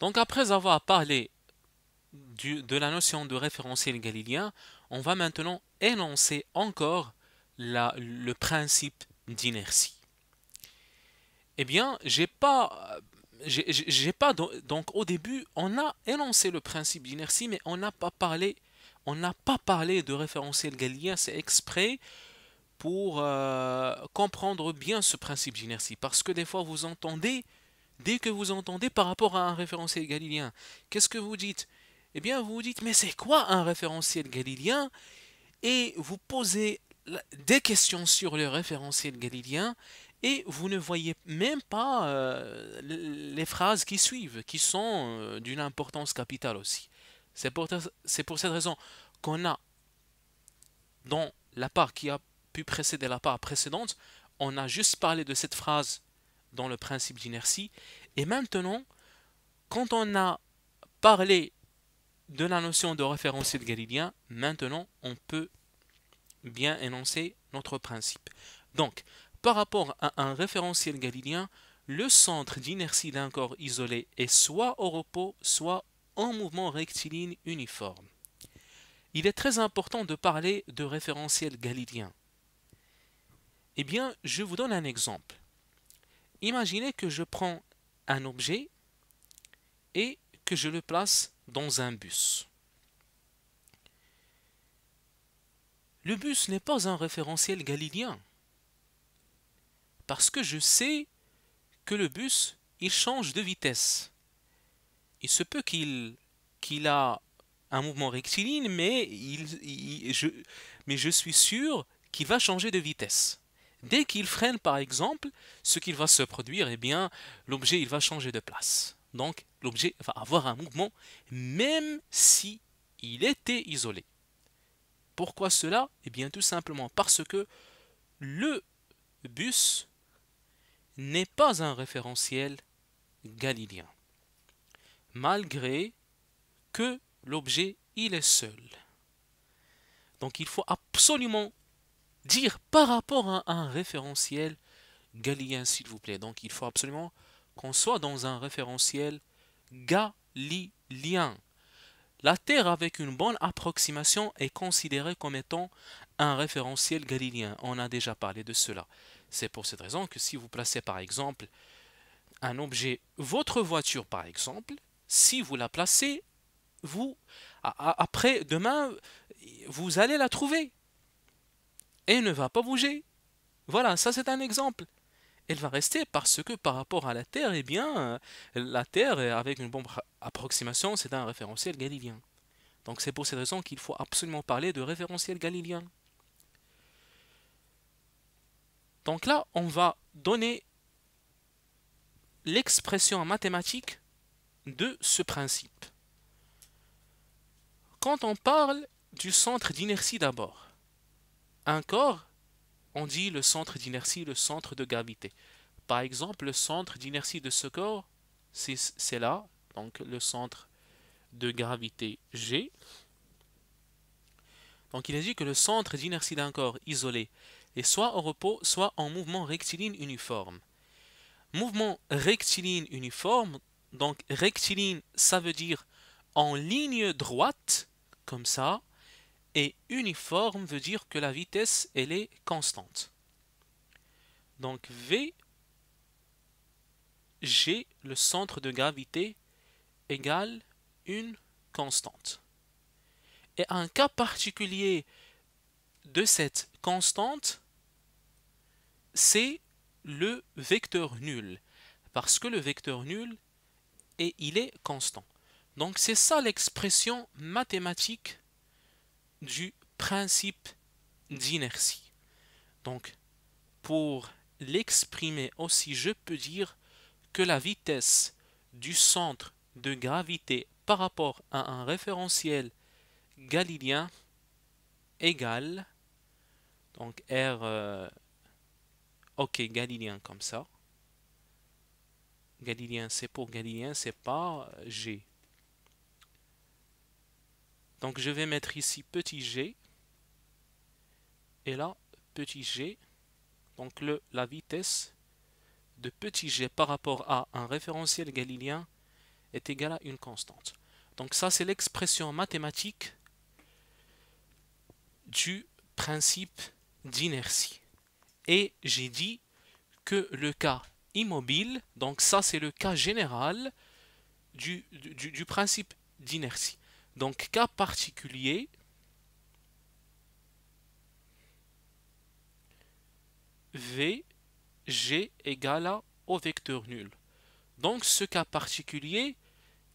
Donc après avoir parlé de la notion de référentiel galiléen, on va maintenant énoncer encore le principe d'inertie. Eh bien, j'ai pas, j'ai pas donc au début, on a énoncé le principe d'inertie, mais on n'a pas parlé, on n'a pas parlé de référentiel galiléen, c'est exprès pour euh, comprendre bien ce principe d'inertie, parce que des fois vous entendez Dès que vous entendez par rapport à un référentiel galiléen, qu'est-ce que vous dites Eh bien, vous vous dites, mais c'est quoi un référentiel galiléen Et vous posez des questions sur le référentiel galiléen et vous ne voyez même pas euh, les phrases qui suivent, qui sont euh, d'une importance capitale aussi. C'est pour, cette raison qu'on a, dans la part qui a pu précéder la part précédente, on a juste parlé de cette phrase dans le principe d'inertie. Et maintenant, quand on a parlé de la notion de référentiel galilien, maintenant on peut bien énoncer notre principe. Donc, par rapport à un référentiel galilien, le centre d'inertie d'un corps isolé est soit au repos, soit en mouvement rectiligne uniforme. Il est très important de parler de référentiel galilien. Eh bien, je vous donne un exemple. Imaginez que je prends un objet et que je le place dans un bus. Le bus n'est pas un référentiel galilien parce que je sais que le bus, il change de vitesse. Il se peut qu'il qu'il a un mouvement rectiligne, mais, mais je suis sûr qu'il va changer de vitesse. Dès qu'il freine, par exemple, ce qu'il va se produire, eh bien, l'objet il va changer de place. Donc, l'objet va avoir un mouvement, même si il était isolé. Pourquoi cela Et eh bien, tout simplement parce que le bus n'est pas un référentiel galiléen, malgré que l'objet, il est seul. Donc, il faut absolument dire par rapport à un référentiel galilien, s'il vous plaît. Donc il faut absolument qu'on soit dans un référentiel galilien. La Terre, avec une bonne approximation, est considérée comme étant un référentiel galilien. On a déjà parlé de cela. C'est pour cette raison que si vous placez par exemple un objet, votre voiture par exemple, si vous la placez, vous, après demain, vous allez la trouver et ne va pas bouger. Voilà, ça c'est un exemple. Elle va rester parce que par rapport à la Terre, eh bien, la Terre, avec une bonne approximation, c'est un référentiel galilien. Donc c'est pour cette raison qu'il faut absolument parler de référentiel galilien. Donc là, on va donner l'expression mathématique de ce principe. Quand on parle du centre d'inertie d'abord, un corps, on dit le centre d'inertie, le centre de gravité. Par exemple, le centre d'inertie de ce corps, c'est là, donc le centre de gravité G. Donc il est dit que le centre d'inertie d'un corps isolé est soit au repos, soit en mouvement rectiligne uniforme. Mouvement rectiligne uniforme, donc rectiligne, ça veut dire en ligne droite, comme ça, et uniforme veut dire que la vitesse, elle est constante. Donc V, G, le centre de gravité, égale une constante. Et un cas particulier de cette constante, c'est le vecteur nul. Parce que le vecteur nul, et il est constant. Donc c'est ça l'expression mathématique du principe d'inertie. Donc, pour l'exprimer aussi, je peux dire que la vitesse du centre de gravité par rapport à un référentiel galiléen égale, donc R, euh, ok, galiléen comme ça, galiléen c'est pour galiléen, c'est pas G, donc je vais mettre ici petit g, et là, petit g, donc le, la vitesse de petit g par rapport à un référentiel galiléen est égale à une constante. Donc ça, c'est l'expression mathématique du principe d'inertie. Et j'ai dit que le cas immobile, donc ça c'est le cas général du, du principe d'inertie. Donc cas particulier, V, G égale à au vecteur nul. Donc ce cas particulier,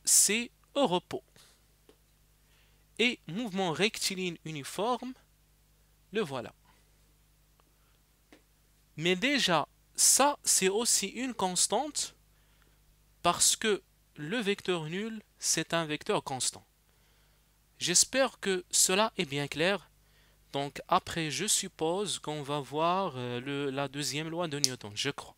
c'est au repos. Et mouvement rectiligne uniforme, le voilà. Mais déjà, ça, c'est aussi une constante parce que le vecteur nul, c'est un vecteur constant. J'espère que cela est bien clair. Donc après, je suppose qu'on va voir euh, la deuxième loi de Newton, je crois.